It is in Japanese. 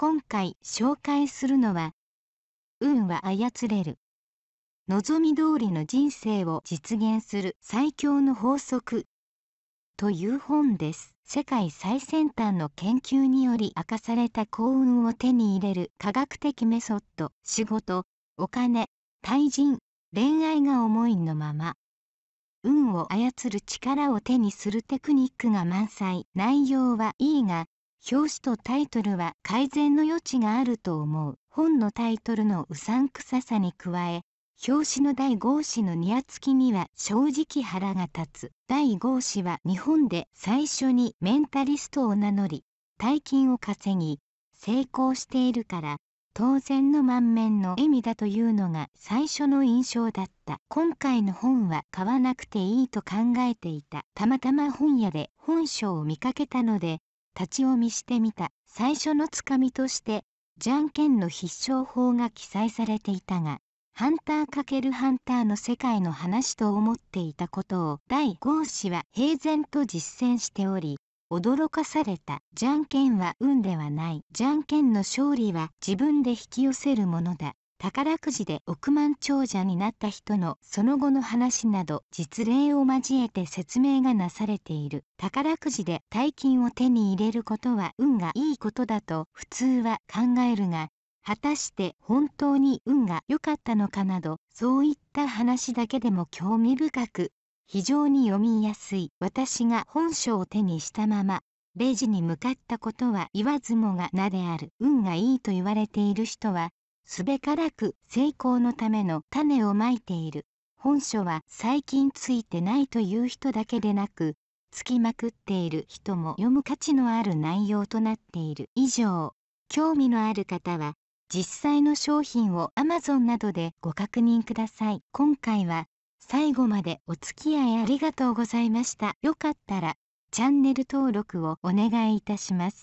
今回紹介するのは「運は操れる」望み通りの人生を実現する最強の法則という本です世界最先端の研究により明かされた幸運を手に入れる科学的メソッド仕事お金対人恋愛が思いのまま運を操る力を手にするテクニックが満載内容はいいが表紙とタイトルは改善の余地があると思う本のタイトルのうさんくささに加え表紙の第5子のニヤつきには正直腹が立つ第5子は日本で最初にメンタリストを名乗り大金を稼ぎ成功しているから当然の満面の笑みだというのが最初の印象だった今回の本は買わなくていいと考えていたたまたま本屋で本書を見かけたので立ち読みしてみた最初のつかみとしてじゃんけんの必勝法が記載されていたがハンター×ハンターの世界の話と思っていたことを第5子は平然と実践しており驚かされたじゃんけんは運ではないじゃんけんの勝利は自分で引き寄せるものだ宝くじで億万長者になった人のその後の話など実例を交えて説明がなされている宝くじで大金を手に入れることは運がいいことだと普通は考えるが果たして本当に運が良かったのかなどそういった話だけでも興味深く非常に読みやすい私が本書を手にしたままレジに向かったことは言わずもがなである運がいいと言われている人はすべからく成功のための種をまいている本書は最近ついてないという人だけでなくつきまくっている人も読む価値のある内容となっている以上興味のある方は実際の商品を Amazon などでご確認ください今回は最後までお付き合いありがとうございましたよかったらチャンネル登録をお願いいたします